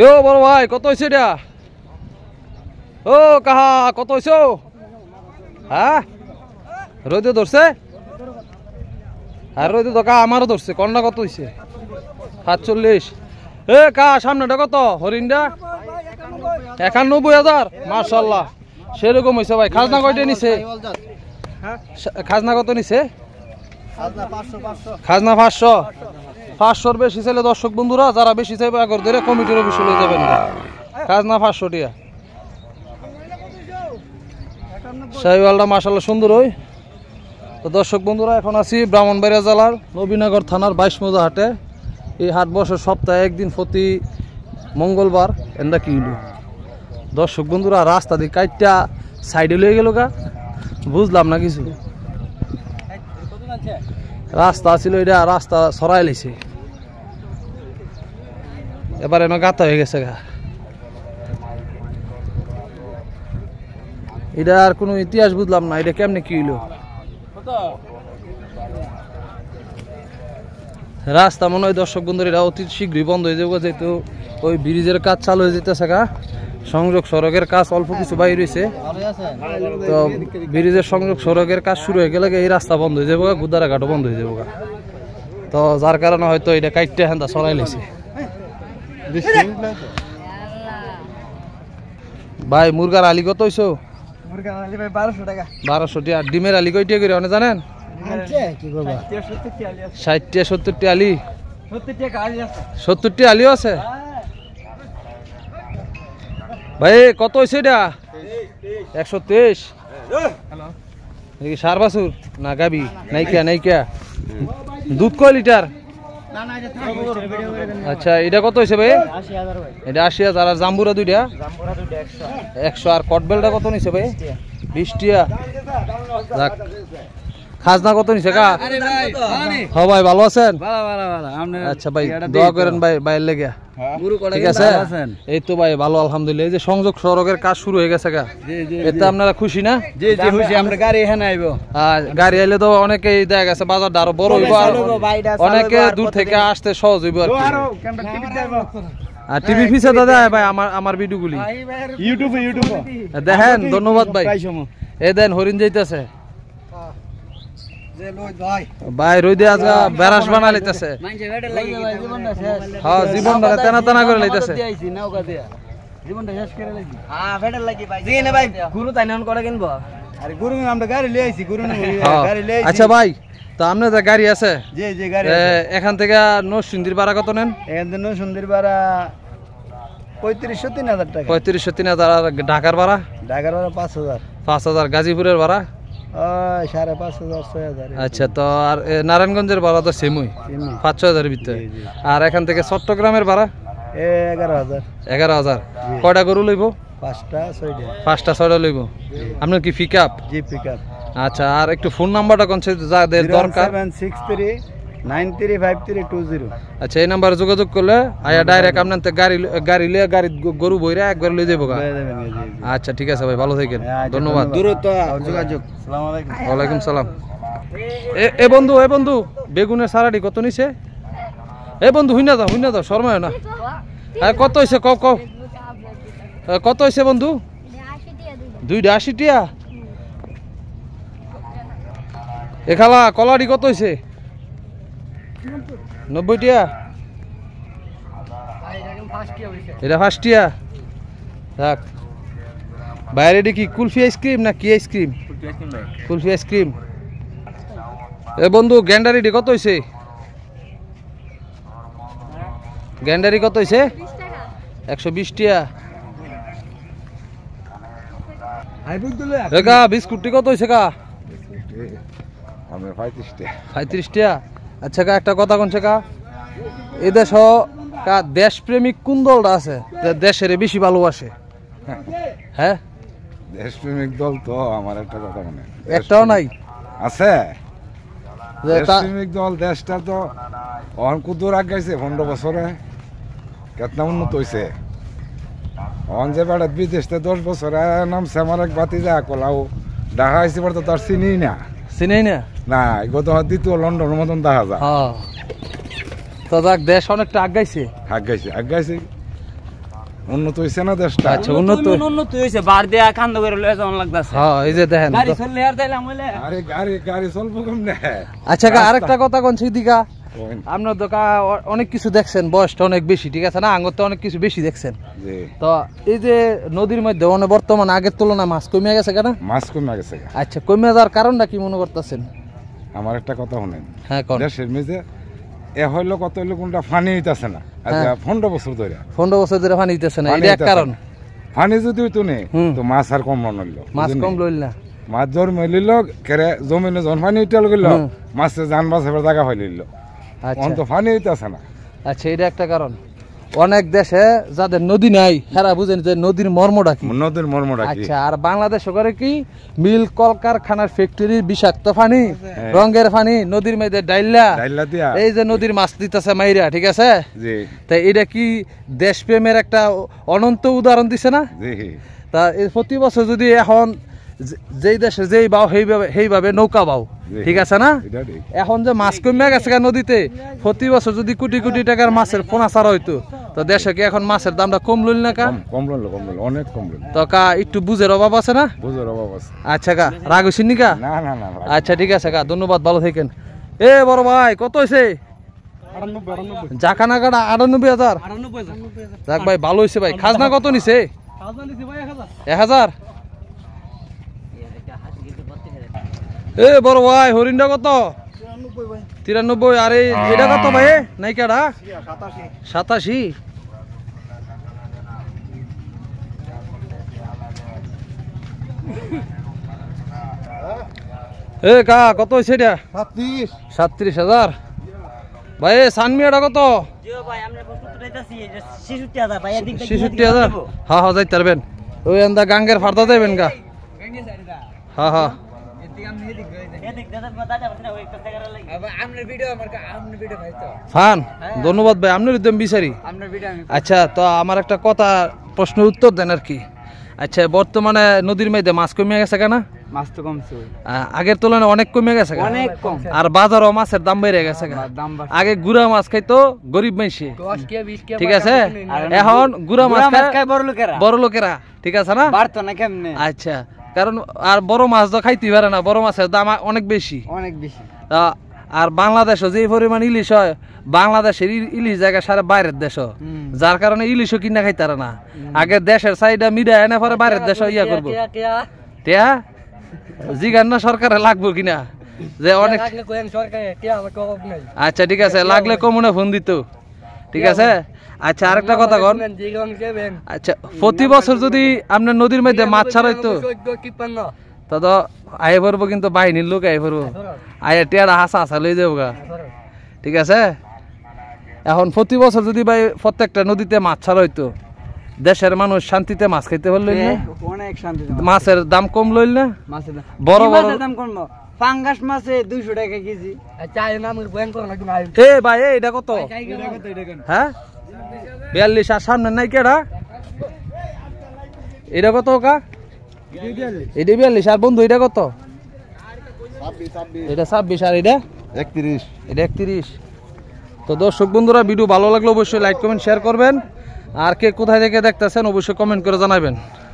ইয়ো বড় ভাই কত হয়েছে এটা ও কাহা কত হয়েছ হ্যাঁ রোদে ধরছে আর হ্যাঁ, রোদে দোকা আমারও ধরছে কন্যা কত হয়েছে সাতচল্লিশ এ কা সামনেটা কত হরিণটা একানব্বই হাজার মার্শাল্লাহ সেরকম হয়েছে ভাই খাজনা কত নিছে খাজনা কত নিছে খাজনা পাঁচশো পাঁচশোর বেশি চাইলে দর্শক বন্ধুরা যারা বেশি চাইবে আগর ধরে কমিটির অফিসে নিয়ে যাবেন কাজ না পাঁচশো টিয়া শাহিওয়ালটা সুন্দর ওই তো দর্শক বন্ধুরা এখন আছি ব্রাহ্মণবাড়িয়া জেলার নবীনগর থানার বাইশ মজা হাটে এই হাট বসের সপ্তাহে একদিন প্রতি মঙ্গলবার এন্দা কিনলো দর্শক বন্ধুরা রাস্তা দিয়ে কাইটটা সাইডে লয়ে গেল গা বুঝলাম না কিছু রাস্তা ছিল এটা রাস্তা সরাই লাইছে এবার এনে গাতা হয়ে গেছে গা এটা আর কোনো ইতিহাস বুঝলাম না এটা কেমনে কি হইল রাস্তা মনে হয় দর্শক এটা অতি শীঘ্রই বন্ধ হয়ে যাবো যেহেতু ওই ব্রিজের কাজ চালু হয়ে যেতেছে গা সংযোগ সড়কের কাজ অল্প কিছু বাইর হয়েছে তো ব্রিজের সংযোগ সড়কের কাজ শুরু হয়ে গেলে এই রাস্তা বন্ধ হয়ে যাবো গুদারাঘাটও বন্ধ হয়ে যাবো তো যার কারণে হয়তো এটা কাইটটা হেন্দা চলাই লেছে ভাই মুরগার আলি কত হইছো বারোশো টিয়া ডিমের আলি কইটিয়া করে অনেক জানেন ষাটটিয়া সত্তরটি আলি সত্তরটি আলিও আছে হ্যাঁ। ভাই কত হয়েছে এটা একশো তেইশ সার বাসুর না গাবি নাইকিয়া নাইকিয়া দুধ কয় লিটার আচ্ছা এটা কত হয়েছে ভাই এটা আশি হাজার আর জাম্বুরা দুইটা একশো আর কটবেলটা কত নিছে ভাই বিশটিয়া যাক খাজনা কত নিছে কা ভাই ভাই আচ্ছা ভাই অনেকেই গেছে বড় অনেকে দূর থেকে আসতে সহজ আর টিভি হ্যাঁ, দাদা ভাই আমার আমার দেখেন ধন্যবাদ ভাই এ দেন হরিণ যাইতেছে ভাই আজকে বানা লাইতেছে হ্যাঁ জীবন তেনা তেনা করে লাইতেছে হ্যাঁ, গাড়ি হ্যাঁ। আচ্ছা ভাই তো আপনার যে গাড়ি আছে এখান থেকে নরসিংদীর ভাড়া কত নেন এখান থেকে নরসিংদীর ভাড়া পঁয়ত্রিশশো তিন হাজার টাকা পঁয়ত্রিশশো তিন হাজার আর ঢাকার ভাড়া ঢাকার ভাড়া পাঁচ হাজার পাঁচ হাজার গাজীপুরের ভাড়া সাড়ে পাঁচ হাজার ছয় হাজার আচ্ছা তো আর নারায়ণগঞ্জের ভাড়া তো সেমই পাঁচ ছয় হাজারের ভিতরে আর এখান থেকে চট্টগ্রামের ভাড়া এগারো হাজার এগারো হাজার কয়টা গরু লইব পাঁচটা ছয়টা পাঁচটা ছয়টা লইব আপনার কি পিক আপ জি পিক আপ আচ্ছা আর একটু ফোন নাম্বারটা কোন যাদের দরকার সিক্স থ্রি আচ্ছা এই নাম্বারে যোগাযোগ করলে আয়া ডাইরেক্ট আপনার গাড়ি গাড়ি লিয়ে গাড়ি গরু বইরা একবার লিয়ে যাবো আচ্ছা ঠিক আছে ভাই ভালো থাকেন হ্যাঁ, আচ্ছা, ধন্যবাদ দূরত্ব যোগাযোগ ওয়ালাইকুম সালাম এ বন্ধু এ বন্ধু বেগুনের সারাটি কত নিছে এ বন্ধু হুইনা দাও হুইনা দাও শর্মায় না হ্যাঁ কত হয়েছে কও কও কত হয়েছে বন্ধু দুইটা আশি টিয়া এ খালা কলাটি কত হয়েছে বাইরে দেখি কুলফি আইসক্রিম না কি আইসক্রিম কুলফি আইসক্রিম এ বন্ধু গ্যান্ডারি ডি কত হয়েছে গ্যান্ডারি কত হয়েছে একশো বিশ টিয়া বিস্কুটটি কত হয়েছে কা পঁয়ত্রিশ টিয়া আচ্ছা কা একটা কথা কোন কা এ দেশ কা দেশপ্রেমিক কোন দলটা আছে দেশের বেশি ভালোবাসে হ্যাঁ।, হ্যাঁ দেশপ্রেমিক দল তো আমার একটা কথা মানে একটাও নাই আছে দেশপ্রেমিক দল দেশটা তো অন কুদুর আগ গেছে পনেরো বছরে কেতনা উন্নত হয়েছে অন যে বেড়াত বিদেশতে দশ বছরে নামছে আমার এক বাতি যা কলাও দেখা হয়েছে তো তার চিনি না চিনি না না গত দ্বিতীয় মতন দেখা যায় তো দেখ দেশ অনেকটা আগাইছে আগাইছে আগাইছে উন্নত না দেশটা আচ্ছা উন্নত উন্নত বার দেয়া কান্দ করে লয়ে যাওয়ার লাগতাছে হ্যাঁ এই যে দেখেন গাড়ি চললে আর দাইলাম হইলে আরে গাড়ি গাড়ি আচ্ছা আরেকটা কথা কোন আপনার দোকান অনেক কিছু দেখছেন বয়সটা অনেক বেশি ঠিক আছে না আঙ্গুর তো অনেক কিছু বেশি দেখছেন তো এই যে নদীর মধ্যে মানে বর্তমানে আগের তুলনায় মাছ কমে গেছে কেন মাছ কমে গেছে আচ্ছা কমে যাওয়ার কারণটা কি মনে করতেছেন আমার একটা কথা শুনেন হ্যাঁ, দেশের মেঝে এ হইলো কত হইলো কোনটা ফানি হইতাছে না আচ্ছা, হ্যাঁ। পনেরো বছর ধরে পনেরো বছর ধরে ফানি হইতেছে না এটা এক কারণ ফানি যদি হইতো নে তো মাছ আর কম নইল মাছ কম লইল না মাছ জোর মিলিল কেরে জমিনে জন ফানি হইতে লইল মাছে যান বাসে জায়গা হইলিল অন্ত আচ্ছা। ফানি হইতেছে না আচ্ছা এটা একটা কারণ অনেক দেশে যাদের নদী নাই হেরা বুঝেন যে নদীর মর্ম ডাকি নদীর ডাকি আচ্ছা আর বাংলাদেশ করে কি মিল কলকারখানার ফ্যাক্টরির বিষাক্ত পানি হ্যাঁ। রঙের পানি নদীর মেয়েদের ডাইল্লা এই যে নদীর মাছ দিতেছে মাইরা ঠিক আছে তাই এটা কি দেশপ্রেমের একটা অনন্ত উদাহরণ দিছে না তা প্রতি বছর যদি এখন যেই দেশে যেই বাও সেইভাবে সেইভাবে নৌকা বাও ঠিক আছে না এখন যে মাছ কমে গেছে নদীতে প্রতি বছর যদি কোটি কোটি টাকার মাছের পোনা ছাড়া হইতো তো দেশে কি এখন মাছের দামটা কম লইল না কা কম লইল কম অনেক কম তো কা একটু বুঝের অভাব আছে না বুঝের অভাব আছে আচ্ছা কা রাগ হইছিনি কা না না না আচ্ছা ঠিক আছে কা ধন্যবাদ ভালো থাকেন এ বড় ভাই কত হইছে জাকানা কাটা আটানব্বই হাজার যাক ভাই ভালো হইছে ভাই খাজনা কত নিছে এক হাজার এ বড় ভাই হরিণটা কত তিরানব্বই আর এটা কত ভাই নাইকাটা সাতাশি সাতাশি এ কা কত হয়েছে এটা সাতত্রিশ হাজার ভাই সানমিয়াটা কত হা হা ওই গাঙ্গের ফার্দা দেবেন গা হা হা হ্যাঁ। ধন্যবাদ ভাই আপনার উদ্যম বিচারি আচ্ছা তো আমার একটা কথা প্রশ্নের উত্তর দেন আর কি আচ্ছা বর্তমানে নদীর মেয়েদের মাছ কমিয়ে গেছে কেনা মাছ তো কমছে আগের তুলনায় অনেক কমে গেছে অনেক কম আর বাজারও মাছের দাম বেড়ে গেছে আগে গুড়া মাছ খাইতো গরিব মানুষে ঠিক আছে এখন গুড়া মাছ খায় বড় লোকেরা বড় লোকেরা ঠিক আছে না বাড়তো না কেমনে আচ্ছা কারণ আর বড় মাছ তো খাইতেই পারে না বড় মাছের দাম অনেক বেশি অনেক বেশি আর বাংলাদেশও যে পরিমাণ ইলিশ হয় বাংলাদেশের ইলিশ জায়গা সারা বাইরের দেশও যার কারণে ইলিশও কিনা খাইতারা না আগে দেশের সাইডে মিডিয়া এনে পরে বাইরের দেশও ইয়া করবো টিয়া জিগান না সরকারে লাগবো কিনা যে অনেক আচ্ছা ঠিক আছে লাগলে কমুনে ফোন দিত ঠিক আছে আচ্ছা আরেকটা কথা কন আচ্ছা প্রতি বছর যদি আপনার নদীর মধ্যে মাছ ছাড়াই তো তো আয়ে পড়বো কিন্তু বাহিনীর লোক আয়ে পড়বো আয়ে টিয়ার হাসা হাসা লই যাবো গা ঠিক আছে এখন প্রতি বছর যদি ভাই প্রত্যেকটা নদীতে মাছ ছাড়া হইতো দেশের মানুষ শান্তিতে মাছ খাইতে পারল না মাছের দাম কম লইল না বড় বড় দাম কম টাকা কেজি ভাই এটা কত হ্যাঁ? আর সামনে এটা কত আর বন্ধু এটা কত আর এটা তো দর্শক বন্ধুরা ভিডিও ভালো লাগলো অবশ্যই লাইক কমেন্ট শেয়ার করবেন আর কে কোথায় থেকে দেখতেছেন অবশ্যই কমেন্ট করে জানাবেন